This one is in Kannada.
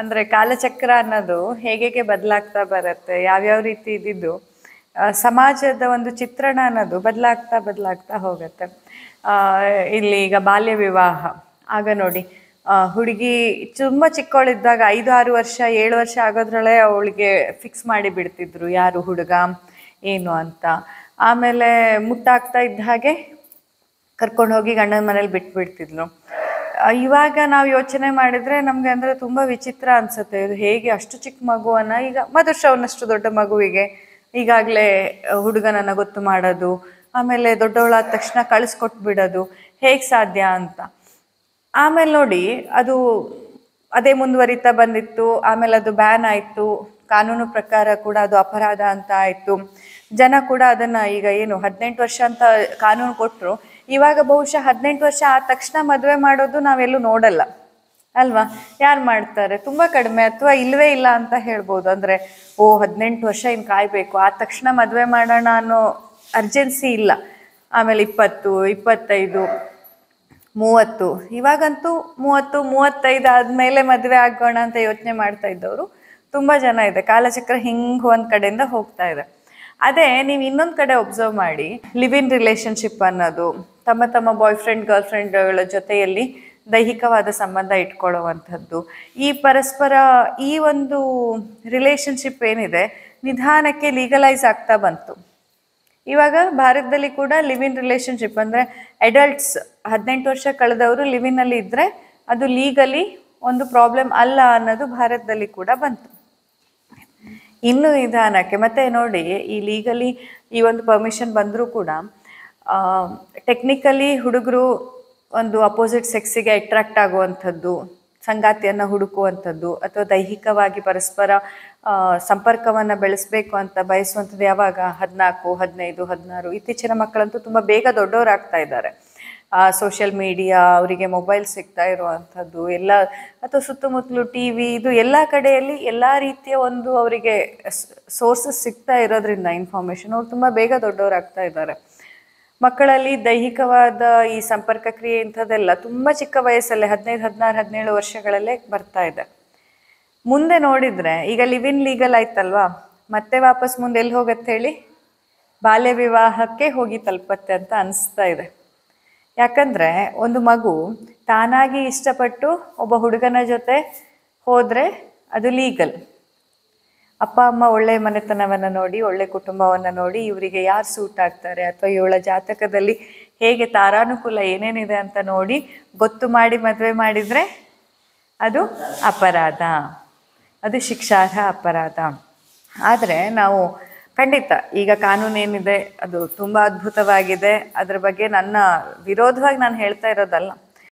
ಅಂದ್ರೆ ಕಾಲಚಕ್ರ ಅನ್ನೋದು ಹೇಗೆ ಬದಲಾಗ್ತಾ ಬರುತ್ತೆ ಯಾವ್ಯಾವ ರೀತಿ ಇದ್ದಿದ್ದು ಸಮಾಜದ ಒಂದು ಚಿತ್ರಣ ಅನ್ನೋದು ಬದಲಾಗ್ತಾ ಬದಲಾಗ್ತಾ ಹೋಗುತ್ತೆ ಇಲ್ಲಿ ಈಗ ಬಾಲ್ಯ ವಿವಾಹ ಆಗ ನೋಡಿ ಹುಡುಗಿ ತುಂಬಾ ಚಿಕ್ಕವಳಿದ್ದಾಗ ಐದು ಆರು ವರ್ಷ ಏಳು ವರ್ಷ ಆಗೋದ್ರೊಳಗೆ ಅವಳಿಗೆ ಫಿಕ್ಸ್ ಮಾಡಿ ಬಿಡ್ತಿದ್ರು ಯಾರು ಹುಡುಗ ಏನು ಅಂತ ಆಮೇಲೆ ಮುಟ್ಟಾಗ್ತಾ ಇದ್ದ ಹಾಗೆ ಕರ್ಕೊಂಡು ಹೋಗಿ ಗಂಡನ ಮನೇಲಿ ಬಿಟ್ಬಿಡ್ತಿದ್ಲು ಇವಾಗ ನಾವು ಯೋಚನೆ ಮಾಡಿದ್ರೆ ನಮ್ಗೆ ಅಂದ್ರೆ ತುಂಬಾ ವಿಚಿತ್ರ ಅನ್ಸುತ್ತೆ ಇದು ಹೇಗೆ ಅಷ್ಟು ಚಿಕ್ಕ ಮಗುವನ್ನ ಈಗ ಮಧುಶ್ರವನಷ್ಟು ದೊಡ್ಡ ಮಗುವಿಗೆ ಈಗಾಗಲೇ ಹುಡುಗನನ್ನ ಗೊತ್ತು ಮಾಡೋದು ಆಮೇಲೆ ದೊಡ್ಡವಳಾದ ತಕ್ಷಣ ಕಳಿಸ್ಕೊಟ್ಬಿಡೋದು ಹೇಗೆ ಸಾಧ್ಯ ಅಂತ ಆಮೇಲೆ ನೋಡಿ ಅದು ಅದೇ ಮುಂದುವರಿತಾ ಬಂದಿತ್ತು ಆಮೇಲೆ ಅದು ಬ್ಯಾನ್ ಆಯಿತು ಕಾನೂನು ಪ್ರಕಾರ ಕೂಡ ಅದು ಅಪರಾಧ ಅಂತ ಆಯಿತು ಜನ ಕೂಡ ಅದನ್ನ ಈಗ ಏನು ಹದಿನೆಂಟು ವರ್ಷ ಅಂತ ಕಾನೂನು ಕೊಟ್ಟರು ಇವಾಗ ಬಹುಶಃ ಹದಿನೆಂಟು ವರ್ಷ ಆದ ತಕ್ಷಣ ಮದುವೆ ಮಾಡೋದು ನಾವೆಲ್ಲೂ ನೋಡಲ್ಲ ಅಲ್ವಾ ಯಾರು ಮಾಡ್ತಾರೆ ತುಂಬ ಕಡಿಮೆ ಅಥವಾ ಇಲ್ಲವೇ ಇಲ್ಲ ಅಂತ ಹೇಳ್ಬೋದು ಅಂದರೆ ಓ ಹದಿನೆಂಟು ವರ್ಷ ಇನ್ನು ಕಾಯಬೇಕು ಆದ ತಕ್ಷಣ ಮದುವೆ ಮಾಡೋಣ ಅನ್ನೋ ಅರ್ಜೆನ್ಸಿ ಇಲ್ಲ ಆಮೇಲೆ ಇಪ್ಪತ್ತು ಇಪ್ಪತ್ತೈದು ಮೂವತ್ತು ಇವಾಗಂತೂ ಮೂವತ್ತು ಮೂವತ್ತೈದು ಆದಮೇಲೆ ಮದುವೆ ಆಗೋಣ ಅಂತ ಯೋಚನೆ ಮಾಡ್ತಾ ಇದ್ದವರು ತುಂಬ ಜನ ಇದೆ ಕಾಲಚಕ್ರ ಹಿಂಗೆ ಒಂದು ಕಡೆಯಿಂದ ಹೋಗ್ತಾ ಇದೆ ಅದೇ ನೀವು ಇನ್ನೊಂದು ಕಡೆ ಒಬ್ಸರ್ವ್ ಮಾಡಿ ಲಿವ್ ಇನ್ ರಿಲೇಶನ್ಶಿಪ್ ಅನ್ನೋದು ತಮ್ಮ ತಮ್ಮ ಬಾಯ್ ಫ್ರೆಂಡ್ ಗರ್ಲ್ ಫ್ರೆಂಡ್ಗಳ ಜೊತೆಯಲ್ಲಿ ದೈಹಿಕವಾದ ಸಂಬಂಧ ಇಟ್ಕೊಳ್ಳುವಂಥದ್ದು ಈ ಪರಸ್ಪರ ಈ ಒಂದು ರಿಲೇಶನ್ಶಿಪ್ ಏನಿದೆ ನಿಧಾನಕ್ಕೆ ಲೀಗಲೈಸ್ ಆಗ್ತಾ ಬಂತು ಇವಾಗ ಭಾರತದಲ್ಲಿ ಕೂಡ ಲಿವ್ ಇನ್ ರಿಲೇಶನ್ಶಿಪ್ ಅಂದರೆ ಅಡಲ್ಟ್ಸ್ ಹದಿನೆಂಟು ವರ್ಷ ಕಳೆದವರು ಲಿವಿನಲ್ಲಿ ಇದ್ದರೆ ಅದು ಲೀಗಲಿ ಒಂದು ಪ್ರಾಬ್ಲಮ್ ಅಲ್ಲ ಅನ್ನೋದು ಭಾರತದಲ್ಲಿ ಕೂಡ ಬಂತು ಇನ್ನು ನಿಧಾನಕ್ಕೆ ಮತ್ತೆ ನೋಡಿ ಈ ಲೀಗಲಿ ಈ ಒಂದು ಪರ್ಮಿಷನ್ ಬಂದರೂ ಕೂಡ ಟೆಕ್ನಿಕಲಿ ಹುಡುಗರು ಒಂದು ಅಪೋಸಿಟ್ ಸೆಕ್ಸಿಗೆ ಅಟ್ರಾಕ್ಟ್ ಆಗುವಂಥದ್ದು ಸಂಗಾತಿಯನ್ನು ಹುಡುಕುವಂಥದ್ದು ಅಥವಾ ದೈಹಿಕವಾಗಿ ಪರಸ್ಪರ ಸಂಪರ್ಕವನ್ನು ಬೆಳೆಸಬೇಕು ಅಂತ ಬಯಸುವಂಥದ್ದು ಯಾವಾಗ ಹದಿನಾಲ್ಕು ಹದಿನೈದು ಹದಿನಾರು ಇತ್ತೀಚಿನ ಮಕ್ಕಳಂತೂ ತುಂಬ ಬೇಗ ದೊಡ್ಡವರಾಗ್ತಾ ಇದ್ದಾರೆ ಆ ಸೋಷಿಯಲ್ ಮೀಡಿಯಾ ಅವರಿಗೆ ಮೊಬೈಲ್ ಸಿಗ್ತಾ ಇರುವಂಥದ್ದು ಎಲ್ಲ ಅಥವಾ ಸುತ್ತಮುತ್ತಲು ಟಿ ವಿ ಇದು ಎಲ್ಲ ಕಡೆಯಲ್ಲಿ ಎಲ್ಲ ರೀತಿಯ ಒಂದು ಅವರಿಗೆ ಸೋರ್ಸಸ್ ಸಿಗ್ತಾ ಇರೋದ್ರಿಂದ ಇನ್ಫಾರ್ಮೇಷನ್ ಅವ್ರು ತುಂಬ ಬೇಗ ದೊಡ್ಡವರಾಗ್ತಾ ಇದ್ದಾರೆ ಮಕ್ಕಳಲ್ಲಿ ದೈಹಿಕವಾದ ಈ ಸಂಪರ್ಕ ಕ್ರಿಯೆ ಇಂಥದ್ದೆಲ್ಲ ತುಂಬ ಚಿಕ್ಕ ವಯಸ್ಸಲ್ಲೇ ಹದಿನೈದು ಹದಿನಾರು ಹದಿನೇಳು ವರ್ಷಗಳಲ್ಲೇ ಬರ್ತಾ ಇದೆ ಮುಂದೆ ನೋಡಿದರೆ ಈಗ ಲಿವ್ ಇನ್ ಲೀಗಲ್ ಆಯ್ತಲ್ವಾ ಮತ್ತೆ ವಾಪಸ್ ಮುಂದೆ ಎಲ್ಲಿ ಹೋಗತ್ತೆ ಹೇಳಿ ಬಾಲ್ಯ ವಿವಾಹಕ್ಕೆ ಹೋಗಿ ತಲುಪತ್ತೆ ಅಂತ ಅನಿಸ್ತಾ ಇದೆ ಯಾಕಂದರೆ ಒಂದು ಮಗು ತಾನಾಗಿ ಇಷ್ಟಪಟ್ಟು ಒಬ್ಬ ಹುಡುಗನ ಜೊತೆ ಹೋದರೆ ಅದು ಲೀಗಲ್ ಅಪ್ಪ ಅಮ್ಮ ಒಳ್ಳೆಯ ಮನೆತನವನ್ನು ನೋಡಿ ಒಳ್ಳೆ ಕುಟುಂಬವನ್ನು ನೋಡಿ ಇವರಿಗೆ ಯಾರು ಸೂಟ್ ಆಗ್ತಾರೆ ಅಥವಾ ಇವಳ ಜಾತಕದಲ್ಲಿ ಹೇಗೆ ತಾರಾನುಕೂಲ ಏನೇನಿದೆ ಅಂತ ನೋಡಿ ಗೊತ್ತು ಮಾಡಿ ಮದುವೆ ಮಾಡಿದರೆ ಅದು ಅಪರಾಧ ಅದು ಶಿಕ್ಷಾರ್ಹ ಅಪರಾಧ ಆದರೆ ನಾವು ಖಂಡಿತ ಈಗ ಕಾನೂನು ಏನಿದೆ ಅದು ತುಂಬಾ ಅದ್ಭುತವಾಗಿದೆ ಅದ್ರ ಬಗ್ಗೆ ನನ್ನ ವಿರೋಧವಾಗಿ ನಾನು ಹೇಳ್ತಾ ಇರೋದಲ್ಲ